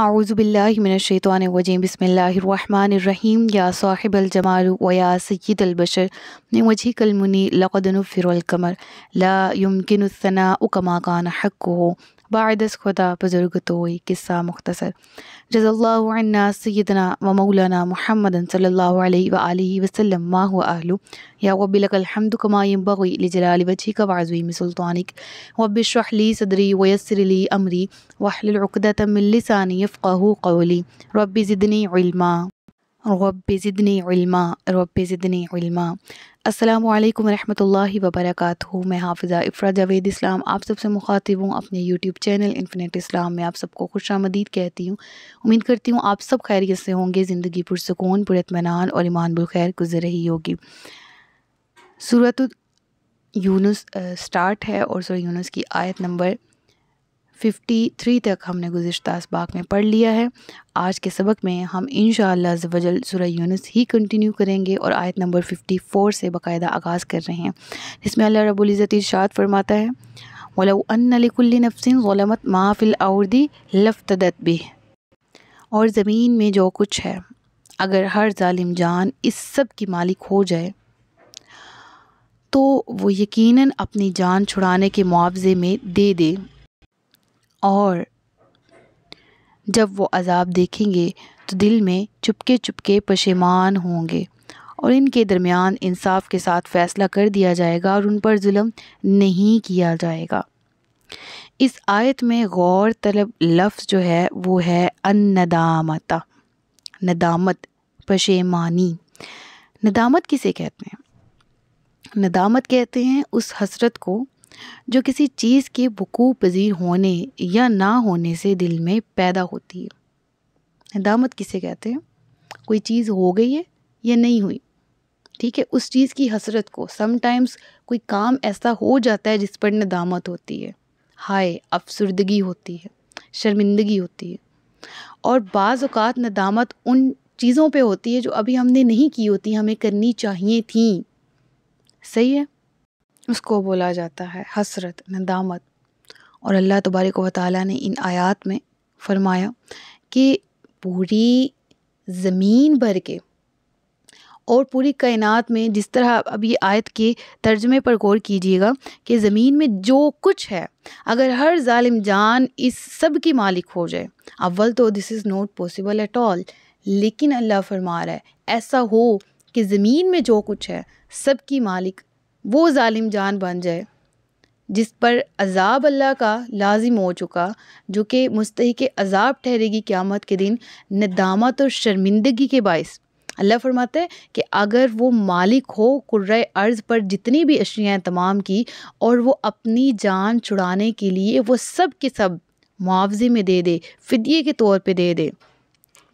أعوذ بالله من الشيطان الرجيم بسم الله الرحمن الرحيم يا صاحب الجمال ويا سيد البشر من وجهك المني لقد نفر القمر لا يمكن الثناء كما كان حقه بعد خدا بزرگ توي قصة مختصر جز الله عنا سيدنا ومولانا محمد صلى الله عليه وآله وسلم ما هو أهله يا رب لك الحمد كما ينبغي لجلال وجهك من سلطانك رب اشرح لي صدري ويسر لي امري واحلل عقدة من لساني يفقه قولي رب زدني علما رب زدني علما رب زدني علما अस्सलाम वालेकुम रहमतुल्लाहि व बरकातहू मैं हाफिज़ा इफ़रा जावेद इस्लाम आप सबसे मुखातिब हूँ अपने यूट्यूब चैनल इन्फिनेट इस्लाम में आप सबको खुश आमदीद कहती हूँ उम्मीद करती हूँ आप सब खैरियत से होंगे ज़िंदगी पुरसकून पुरतमान और ईमान बखैर गुजर रही होगी सूरत यूनुस स्टार्ट है और सूर यूनुस की आयत नंबर 53 तक हमने गुज्त इसबाक में पढ़ लिया है आज के सबक में हम इन शजल सुरह यूनस ही कंटिन्यू करेंगे और आयत नंबर 54 से बाकायदा आगाज़ कर रहे हैं जिसमें अल्लाह रबुल्ज़त इर्शाद फरमाता है वलो नफसिन ग़लमत माफिल आउर्दी लफ्तदत भी और ज़मीन में जो कुछ है अगर हर ालिम जान इस सब की मालिक हो जाए तो वो यकीनन अपनी जान छुड़ाने के मुआवजे में दे दे और जब वो अज़ाब देखेंगे तो दिल में चुपके चुपके पशेमान होंगे और इनके दरमियान इंसाफ के साथ फ़ैसला कर दिया जाएगा और उन पर जुल्म नहीं किया जाएगा इस आयत में गौर तलब लफ्ज़ जो है वो है नदामता नदामत पशेमानी नदामत किसे कहते हैं नदामत कहते हैं उस हसरत को जो किसी चीज़ के बकूब पजीर होने या ना होने से दिल में पैदा होती है दामत किसे कहते हैं कोई चीज़ हो गई है या नहीं हुई ठीक है उस चीज़ की हसरत को समटाइम्स कोई काम ऐसा हो जाता है जिस पर नदामत होती है हाय अफसरदगी होती है शर्मिंदगी होती है और बाज़ अवत नदामत उन चीज़ों पे होती है जो अभी हमने नहीं की होती हमें करनी चाहिए थी सही है उसको बोला जाता है हसरत नदामत और अल्लाह तबारक व ताली ने इन आयात में फरमाया कि पूरी ज़मीन भर के और पूरी कायनात में जिस तरह अब ये आयत के तर्जमे पर गौर कीजिएगा कि ज़मीन में जो कुछ है अगर हर ालिम जान इस सब की मालिक हो जाए अव्वल तो this is not possible at all लेकिन अल्लाह फरमा रहा है ऐसा हो कि ज़मीन में जो कुछ है सब की मालिक वो ालिम जान बन जाए जिस पर अजाब अल्लाह का लाजिम हो चुका जो कि मुस्तक अजाब ठहरेगी क़्यामत के दिन नदामत और शर्मिंदगी के बायस अल्लाह फरमाते हैं कि अगर वो मालिक हो कुर्र अर्ज़ पर जितनी भी अशियाँ तमाम की और वो अपनी जान छुड़ाने के लिए वो सब के सब मुआवजे में दे दे फ़िदिये के तौर पे दे दे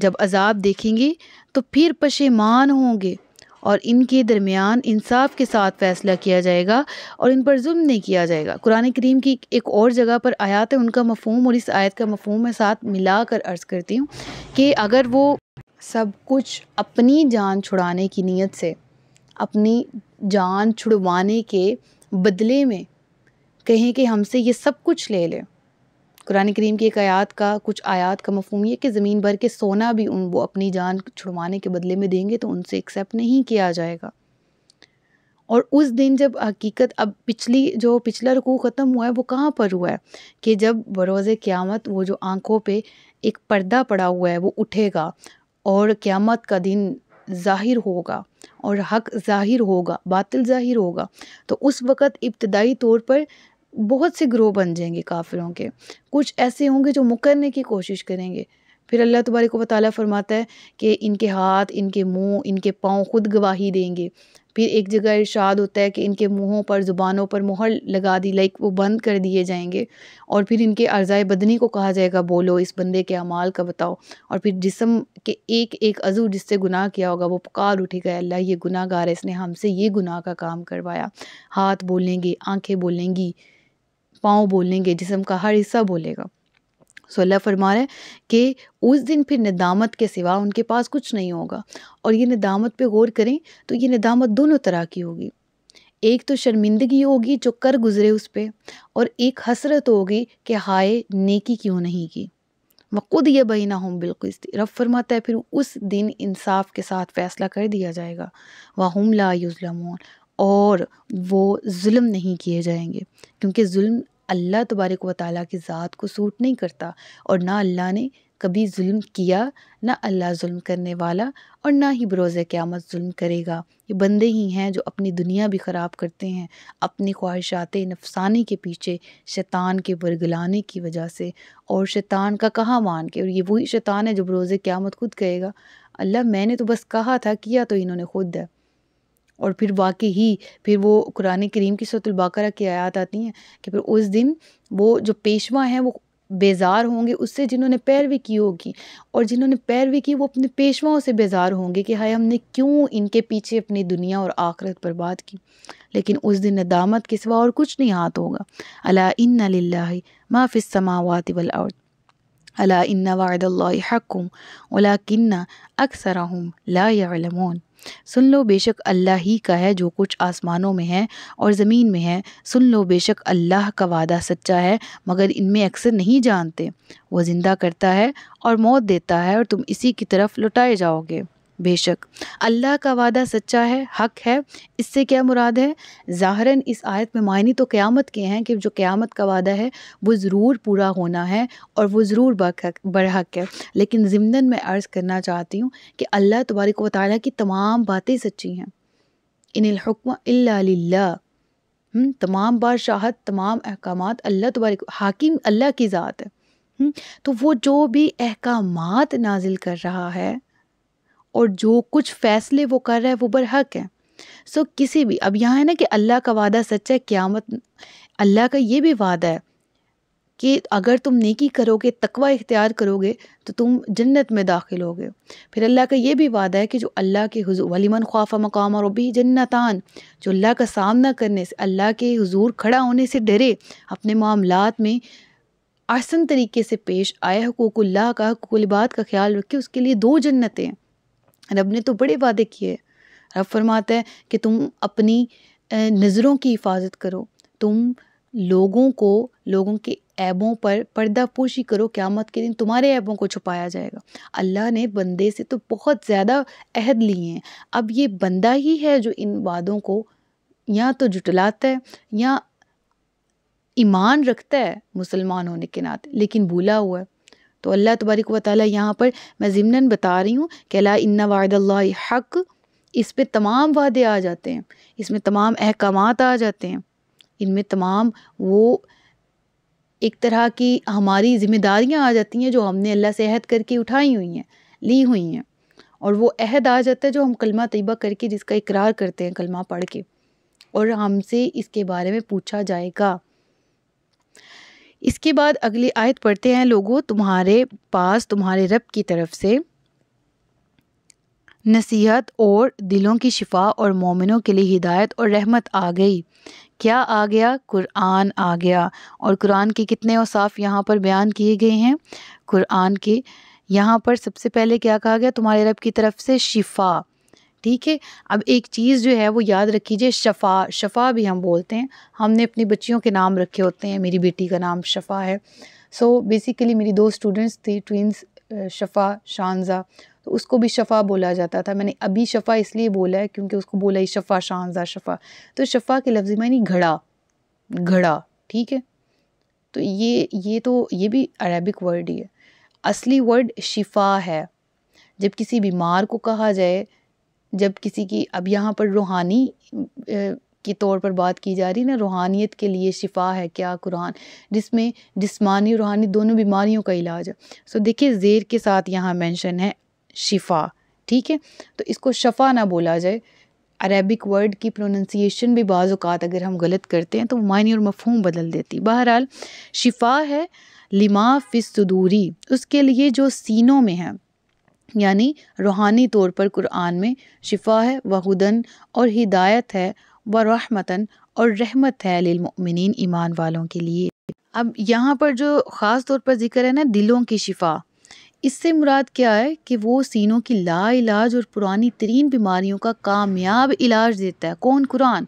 जब अजाब देखेंगे तो फिर पशेमान होंगे और इनके दरमियान इंसाफ के साथ फ़ैसला किया जाएगा और इन पर जुल्म नहीं किया जाएगा कुरान करीम की एक और जगह पर आयात है उनका मफहम और इस आयत का मफहम मैं साथ मिला कर अर्ज़ करती हूँ कि अगर वो सब कुछ अपनी जान छुड़ाने की नीयत से अपनी जान छुड़वाने के बदले में कहें कि हमसे ये सब कुछ ले लें कुरान करीम की एक आयात का कुछ आयात का मफहम यह कि ज़मीन भर के सोना भी उन वो अपनी जान छुड़वाने के बदले में देंगे तो उनसे एक्सेप्ट नहीं किया जाएगा और उस दिन जब हकीकत अब पिछली जो पिछला रकू ख़त्म हुआ है वो कहाँ पर हुआ है कि जब बरोज़ क़्यामत वो जो आँखों पर एक पर्दा पड़ा हुआ है वो उठेगा और क़्यामत का दिन ज़ाहिर होगा और हक ज़ाहिर होगा बातिल ज़ाहिर होगा तो उस वक़्त इब्तदाई तौर पर बहुत से ग्रोह बन जाएंगे काफिलों के कुछ ऐसे होंगे जो मुकरने की कोशिश करेंगे फिर अल्लाह तबारे को ताली फरमाता है कि इनके हाथ इनके मुंह इनके पाँव खुद गवाही देंगे फिर एक जगह इरशाद होता है कि इनके मुंहों पर ज़ुबानों पर मोहर लगा दी लाइक वो बंद कर दिए जाएंगे और फिर इनके अर्ज़ाए बदनी को कहा जाएगा बोलो इस बंदे के अमाल का बताओ और फिर जिसम के एक एक अज़ू जिससे गुनाह किया होगा वो पुकार उठेगा अल्लाह ये गुनाहगार है इसने हमसे ये गुनाह का काम करवाया हाथ बोलेंगे आँखें बोलेंगी पाँव बोलेंगे जिसम का हर हिस्सा बोलेगा सो अल्लाह फरमा रहे कि उस दिन फिर नदामत के सिवा उनके पास कुछ नहीं होगा और ये नदामत पे गौर करें तो ये नदामत दोनों तरह की होगी एक तो शर्मिंदगी होगी जो कर गुज़रे उस पर और एक हसरत होगी कि हाय नेकी क्यों नहीं की वह खुद ये ना हम बिल्कुल रब फरमाता है फिर उस दिन इंसाफ के साथ फ़ैसला कर दिया जाएगा वह हम ला युजलमोन और वो जुल्म नहीं किए जाएंगे क्योंकि जुल्म अल्लाह तबारक व ताली की ज़ात को सूट नहीं करता और ना अल्लाह ने कभी जुल्म किया ना अल्लाह जुल्म करने वाला और ना ही बरोज़ क़्यामत जुल्म करेगा ये बंदे ही हैं जो अपनी दुनिया भी ख़राब करते हैं अपनी ख्वाहिशात नफसाने के पीछे शैतान के बरगलाने की वजह से और शैतान का कहाँ मान के और ये वही शैतान है जो बरोज़ क़्यामत खुद कहेगा अल्लाह मैंने तो बस कहा था किया तो इन्होंने खुद है और फिर वाकई ही फिर वो कुरान करीम की सूरत की आयात आती हैं कि फिर उस दिन वो जो पेशवा हैं वो बेजार होंगे उससे जिन्होंने पैरवी की होगी और जिन्होंने पैरवी की वो अपने पेशवाओं से बेजार होंगे कि हाय हमने क्यों इनके पीछे अपनी दुनिया और आखरत बर्बाद की लेकिन उस दिन नदामत के सिवा और कुछ नहीं हाथ होगा अला इन माफ़िस समावत वल अर्द अला इन वादल्लाक़ अक्सर अक्सरहम ला सुन लो बेशक अल्लाह ही का है जो कुछ आसमानों में है और ज़मीन में है सुन लो बेशक अल्लाह का वादा सच्चा है मगर इनमें अक्सर नहीं जानते वो ज़िंदा करता है और मौत देता है और तुम इसी की तरफ लुटाए जाओगे बेशक अल्लाह का वादा सच्चा है हक है इससे क्या मुराद है ज़ाहरन इस आयत में मायने तो क़्यामत के हैं कि जो क़्यामत का वादा है वो ज़रूर पूरा होना है और वो ज़रूर बरहक है लेकिन ज़िमदन मैं अर्ज़ करना चाहती हूँ कि अल्लाह तबारक व ताली की तमाम बातें सच्ची हैं इनकम अल्ला तमाम बादशाहत तमाम अहकाम अल्लाह तबारक हाकिम अल्लाह की ज़ात है तो वो जो भी अहकाम नाजिल कर रहा है और जो कुछ फ़ैसले वो कर रहा है वो बरहक है सो so, किसी भी अब यहाँ है ना कि अल्लाह का वादा सच्चा है क़्यामत अल्लाह का ये भी वादा है कि अगर तुम नेकी करोगे तकवा इख्तियार करोगे तो तुम जन्नत में दाखिल होगे फिर अल्लाह का ये भी वादा है कि जो अल्लाह के हजूर वलीमन ख्वाफा मकाम और भी जन्नतान जो अल्लाह का सामना करने से अल्लाह के हजूर खड़ा होने से डरे अपने मामलात में आसन तरीके से पेश आए हकूक़ल्ला का हकूक का ख्याल रखे उसके लिए दो जन्नतें रब ने तो बड़े वादे किए रब फरमाता है कि तुम अपनी नज़रों की हिफाजत करो तुम लोगों को लोगों के ऐबों पर पर्दा पोशी करो क़्यामत के दिन तुम्हारे ऐबों को छुपाया जाएगा अल्लाह ने बंदे से तो बहुत ज़्यादा अहद लिए हैं अब ये बंदा ही है जो इन वादों को या तो जुटलाता है या ईमान रखता है मुसलमान होने के नाते लेकिन भूला हुआ है तो अल्लाह तबारक वाली यहाँ पर मैं ज़िमनन बता रही हूँ कि ला इन्ना वायदल्ला हक इस पर तमाम वादे आ जाते हैं इसमें तमाम अहकाम आ जाते हैं इनमें तमाम वो एक तरह की हमारी ज़िम्मेदारियाँ आ जाती हैं जो हमने अल्लाह से अहद करके उठाई हुई हैं ली हुई हैं और वो अहद आ जाता है जो हम कलमा तयबा करके जिसका इकरार करते हैं कलमा पढ़ के और हमसे इसके बारे में पूछा जाएगा इसके बाद अगली आयत पढ़ते हैं लोगों तुम्हारे पास तुम्हारे रब की तरफ से नसीहत और दिलों की शिफा और मोमिनों के लिए हिदायत और रहमत आ गई क्या आ गया कुरान आ गया और कुरान के कितने औसाफ यहाँ पर बयान किए गए हैं कुरान के यहाँ पर सबसे पहले क्या कहा गया तुम्हारे रब की तरफ से शिफा ठीक है अब एक चीज़ जो है वो याद रखीजिए शफ़ा शफ़ा भी हम बोलते हैं हमने अपनी बच्चियों के नाम रखे होते हैं मेरी बेटी का नाम शफ़ा है सो so, बेसिकली मेरी दो स्टूडेंट्स थी ट्विंस शफ़ा शानजा तो उसको भी शफ़ा बोला जाता था मैंने अभी शफ़ा इसलिए बोला है क्योंकि उसको बोला ही शफ़ा शानजा शफ़ा तो शफ़ा के लफ्ज़ मैंने घड़ा घड़ा ठीक है तो ये ये तो ये भी अरेबिक वर्ड ही है असली वर्ड शिफा है जब किसी बीमार को कहा जाए जब किसी की अब यहाँ पर रूहानी के तौर पर बात की जा रही है ना रूहानियत के लिए शिफा है क्या कुरान जिसमें जिस्मानी रूहानी दोनों बीमारियों का इलाज है सो देखिए ज़ेर के साथ यहाँ मेंशन है शिफा ठीक है तो इसको शफा ना बोला जाए अरेबिक वर्ड की प्रोनंसिएशन भी बाज़ात अगर हम गलत करते हैं तो मायने और मफहम बदल देती बहरहाल शिफा है लिमा फिसदूरी उसके लिए जो सीनों में है यानी रूहानी तौर पर कुरान में शिफा है वहदन और हिदायत है व रहमतन और रहमत है लिलमिन ईमान वालों के लिए अब यहाँ पर जो ख़ास तौर पर जिक्र है ना दिलों की शिफा इससे मुराद क्या है कि वो सीनों की ला इलाज और पुरानी तरीन बीमारियों का कामयाब इलाज देता है कौन कुरान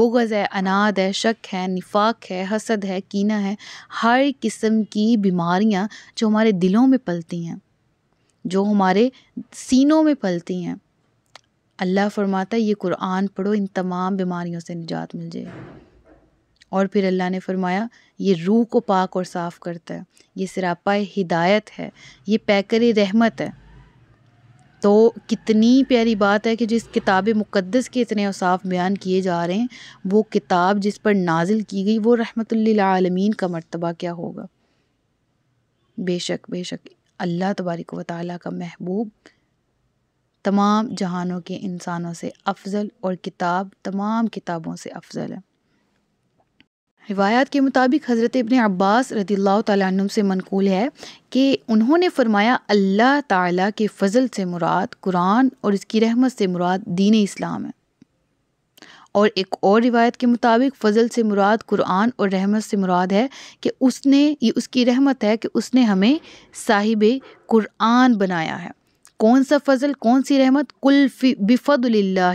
बोगज़ है अनाद है शक है निफाक है हसद है कीना है हर किस्म की बीमारियाँ जो हमारे दिलों में पलती हैं जो हमारे सीनों में पलती हैं अल्लाह फरमाता है ये कुरान पढ़ो इन तमाम बीमारियों से निजात मिल जाए और फिर अल्लाह ने फरमाया ये रूह को पाक और साफ़ करता है ये सिरापा हिदायत है ये पैकर रहमत है तो कितनी प्यारी बात है कि जिस किताब मुक़दस के इतने साफ बयान किए जा रहे हैं वो किताब जिस पर नाजिल की गई वो रहमतुल्लिल आलमीन का मर्तबा क्या होगा बेशक बेशक अल्लाह तबारक व ताली का महबूब तमाम जहानों के इंसानों से अफजल और किताब तमाम किताबों से अफजल है रिवायात के मुताबिक हज़रत इबन अब्बास रदी तम से मनकूल है कि उन्होंने फरमाया अल्लाह ताला के फ़ज़ल से मुराद कुरान और इसकी रहमत से मुराद दीन इस्लाम है और एक और रिवायत के मुताबिक फ़जल से मुराद कुरान और रहमत से मुराद है कि उसने ये उसकी रहमत है कि उसने हमें साहिब कुरान बनाया है कौन सा फ़जल कौन सी रहमत कुल बिफ़दुल्ला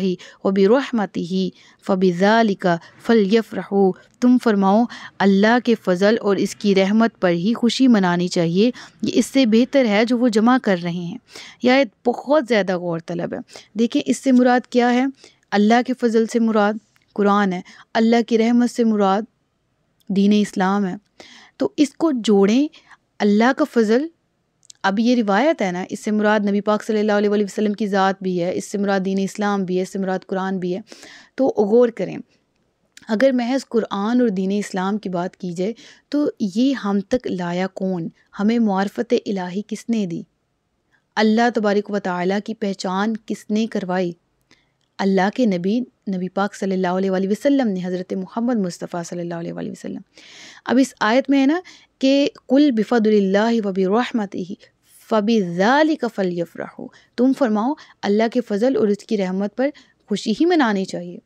व बिरहमत ही फ़बिज़ालिका फ़लयफ़रहू तुम फरमाओ अल्लाह के फ़जल और इसकी रहमत पर ही खुशी मनानी चाहिए ये इससे बेहतर है जो वो जमा कर रहे हैं यह बहुत ज़्यादा गौरतलब है देखें इससे मुराद क्या है अल्लाह के फ़जल से मुराद कुरान है अल्लाह की रहमत से मुराद दीन इस्लाम है तो इसको जोड़ें अल्लाह का फ़जल अब ये रिवायत है ना इससे मुराद नबी पाक सल्लल्लाहु अलैहि वसल्लम की ज़ात भी है इससे मुराद दीन इस्लाम भी है इससे मुराद कुरान भी है तो गौर करें अगर महज कुरान और दीन इस्लाम की बात की जाए तो ये हम तक लाया कौन हमें मार्फत इलाही किसने दी अल्लाह तबारक व की पहचान किसने करवाई अल्लाह के नबी नबी पाक सल्लल्लाहु अलैहि वसल्लम ने हज़रत मोहम्मद मुस्तफ़ा सल्लल्लाहु अलैहि वसल्लम अब इस आयत में है ना कि कुल बिफ़दुल्ला वबी रहमत ही फ़बी ज़ाल का फल तुम फरमाओ अल्लाह के फ़जल और उसकी रहमत पर खुशी ही मनानी चाहिए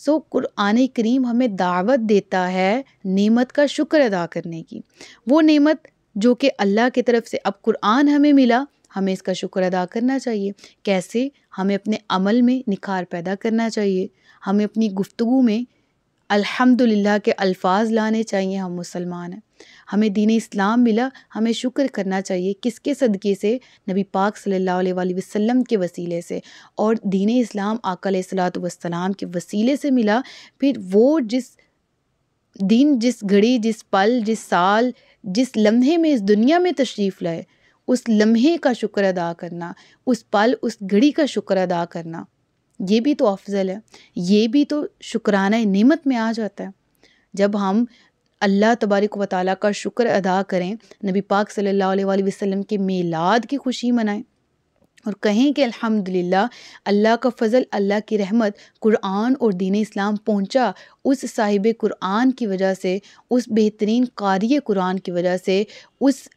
सो so, कुरान करीम हमें दावत देता है नेमत का शुक्र अदा करने की वो नेमत जो कि अल्लाह की तरफ से अब कुरान हमें मिला हमें इसका शुक्र अदा करना चाहिए कैसे हमें अपने अमल में निखार पैदा करना चाहिए हमें अपनी गुफ्तु में अल्हम्दुलिल्लाह के अल्फाज लाने चाहिए हम मुसलमान हैं हमें दीन इस्लाम मिला हमें शुक्र करना चाहिए किसके सदक़े से नबी पाक सल्लल्लाहु अलैहि वसल्लम के वसीले से और दीन इस्लाम आकल वसलाम के वसीले से मिला फिर वो जिस दिन जिस घड़ी जिस पल जिस साल जिस लम्हे में इस दुनिया में तशरीफ़ लाए उस लम्हे का शुक्र अदा करना उस पल उस घड़ी का शुक्र अदा करना ये भी तो अफजल है ये भी तो शुक्राना नेमत में आ जाता है जब हम अल्लाह तबारक व ताल का शुक्र अदा करें नबी पाक सल्लल्लाहु अलैहि वसल्लम के मेलाद की खुशी मनाएं और कहें कि अल्हम्दुलिल्लाह अल्लाह का फ़ज़ल अल्लाह की रहमत कुरान और दीन इस्लाम पहुंचा उस साहिब कुरान की वजह से उस बेहतरीन कारी कुरान की वजह से उस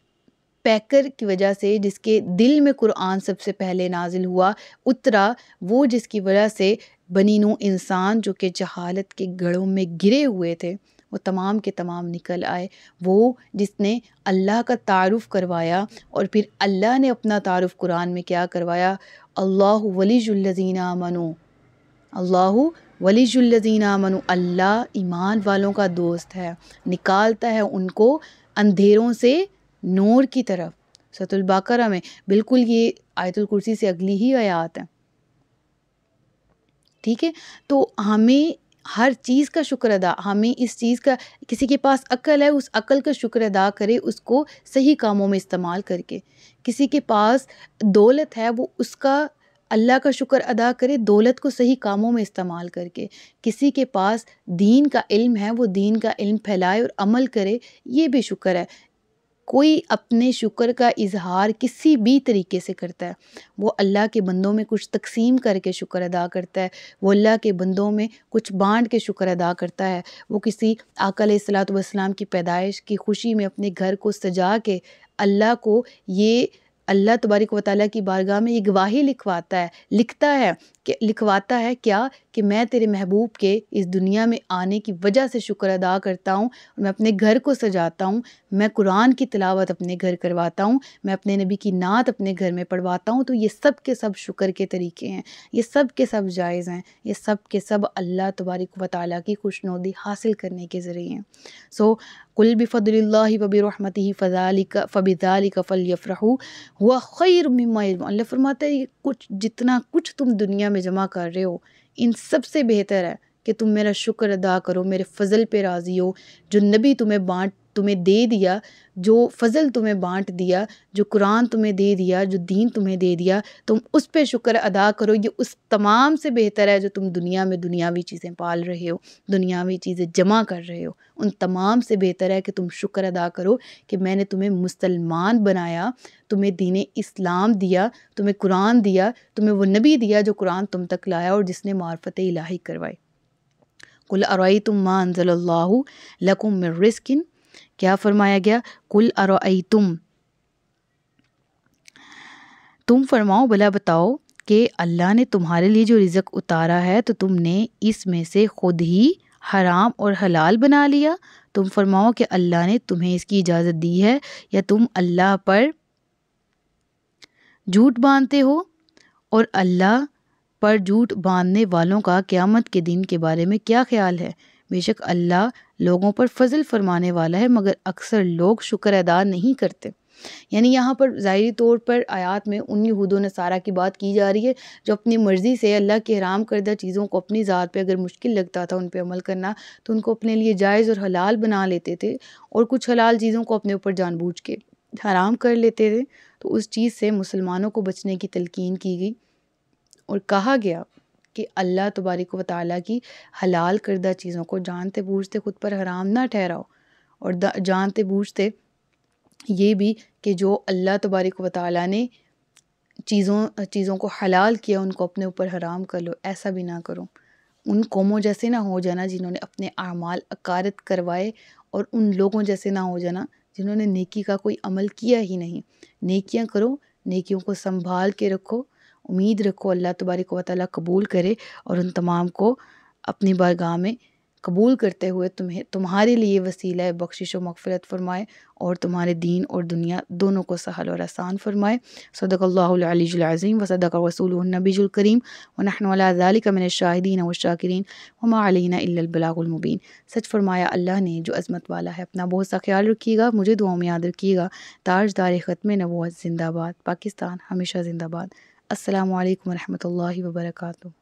पैकर की वजह से जिसके दिल में कुरान सबसे पहले नाजिल हुआ उतरा वो जिसकी वजह से नो इंसान जो कि जहालत के गढ़ों में गिरे हुए थे वो तमाम के तमाम निकल आए वो जिसने अल्लाह का तारुफ करवाया और फिर अल्लाह ने अपना तारुफ कुरान में क्या करवाया अल्लाह वलीजुल्लजीना मनो अल्लाह वलीजुल्लजीना मनु अल्लाह ईमान वालों का दोस्त है निकालता है उनको अंधेरों से नूर की तरफ सतुलबाकरा में बिल्कुल ये आयतुल कुर्सी से अगली ही आयात है ठीक है तो हमें हर चीज़ का शुक्र अदा हमें इस चीज़ का किसी के पास अकल है उस अकल का शुक्र अदा करे उसको सही कामों में इस्तेमाल करके किसी के पास दौलत है वो उसका अल्लाह का शुक्र अदा करे दौलत को सही कामों में इस्तेमाल करके किसी के पास दीन का इल्म है वो दीन का इल्म फैलाए और अमल करे ये भी शुक्र है कोई अपने शुक्र का इजहार किसी भी तरीके से करता है वो अल्लाह के बंदों में कुछ तकसीम करके शुक्र अदा करता है वो अल्लाह के बंदों में कुछ बांट के शुक्र अदा करता है वो किसी आकल सलाम की पैदाइश की खुशी में अपने घर को सजा के अल्लाह को ये अल्लाह तबारक वाली की बारगाह में ये गवाही लिखवाता है लिखता है लिखवाता है क्या कि मैं तेरे महबूब के इस दुनिया में आने की वजह से शुक्र अदा करता हूँ मैं अपने घर को सजाता हूँ मैं कुरान की तलावत अपने घर करवाता हूँ मैं अपने नबी की नात अपने घर में पढ़वाता हूँ तो ये सब के सब शुक्र के तरीके हैं ये सब के सब जायज़ हैं ये सब के सब अल्लाह तबारक व की खुशनोदी हासिल करने के ज़रिए हैं सो कुल बिफ़दल वबिरहमती फ़जालिक फ़बिदालिक फ़ल यफ़रहू हुआ खैर मम्मा फ़रमाते कुछ जितना कुछ तुम दुनिया में जमा कर रहे हो इन सबसे बेहतर है कि तुम मेरा शुक्र अदा करो मेरे फजल पे राज़ी हो जो नबी तुम्हें बाँट तुम्हें दे दिया जो फ़ज़ल तुम्हें बाँट दिया जो कुरान तुम्हें दे दिया जो दीन तुम्हें दे दिया तुम उस पर शुक्र अदा करो ये उस तमाम से बेहतर है जो तुम दुनिया में दुनियावी चीज़ें पाल रहे हो दुनियावी चीज़ें जमा कर रहे हो उन तमाम से बेहतर है कि तुम शुक्र अदा करो कि मैंने तुम्हें मुसलमान बनाया तुम्हें दीन इस्लाम दिया तुम्हें कुरान दिया तुम्हें वो नबी दिया जो कुरान तुम तक लाया और जिसने मार्फत इलाही करवाई कुल अरई तुम माँ रिस्किन क्या फरमाया गया कुल अर तुम तुम फरमाओ भला बताओ कि अल्लाह ने तुम्हारे लिए जो रिज़क उतारा है तो तुमने इसमें से ख़ुद ही हराम और हलाल बना लिया तुम फरमाओ कि अल्लाह ने तुम्हें इसकी इजाज़त दी है या तुम अल्लाह पर झूठ बांधते हो और अल्लाह पर झूठ बांधने वालों का क़्यामत के दिन के बारे में क्या ख्याल है बेशक अल्लाह लोगों पर फजल फरमाने वाला है मगर अक्सर लोग शुक्र अदा नहीं करते यानी यहाँ पर ज़ाहरी तौर पर आयात में उन यहूद नसारा की बात की जा रही है जो अपनी मर्ज़ी से अल्लाह के हराम करदा चीज़ों को अपनी ज़ात पे अगर मुश्किल लगता था उन पर अमल करना तो उनको अपने लिए जायज़ और हलाल बना लेते थे और कुछ हलाल चीज़ों को अपने ऊपर जानबूझ के हराम कर लेते थे तो उस चीज़ से मुसलमानों को बचने की तलकिन की गई और कहा गया कि अल्लाह तबारक व ताली की हलाल करदा चीज़ों को जानते बूझते ख़ुद पर हराम ना ठहराओ और जानते बूझते ये भी कि जो अल्लाह तबारिक व ताली ने चीज़ों चीज़ों को हलाल किया उनको अपने ऊपर हराम कर लो ऐसा भी ना करो उन कौमों जैसे ना हो जाना जिन्होंने अपने अमाल अकारत करवाए और उन लोगों जैसे ना हो जाना जिन्होंने नेकी का कोई अमल किया ही नहीं नेकियां करो नेकियों को संभाल के रखो उम्मीद रखो अल्लाह तबारक व कबूल करे और उन तमाम को अपनी बारगाह में कबूल करते हुए तुम्हें तुम्हारे लिए वसीला बख्शिश व मगफरत फ़रमाए और तुम्हारे दीन और दुनिया दोनों को सहल और आसान फ़रमाए सदक़ल्लाज़ीम व सदक रसूल नबीजुलकरीम वनहनवाली का मैंने शाहिदीन व शाकिरीन हमालीना सच फरमाया अल्लाह ने जो अजमत वाला है अपना बहुत सा ख्याल रखिएगा मुझे दुआओं में याद रखिएगा ताजदार ख़त्म नबूत जिंदाबाद पाकिस्तान हमेशा जिंदाबाद अस्सलाम वालेकुम रहमतुल्लाहि व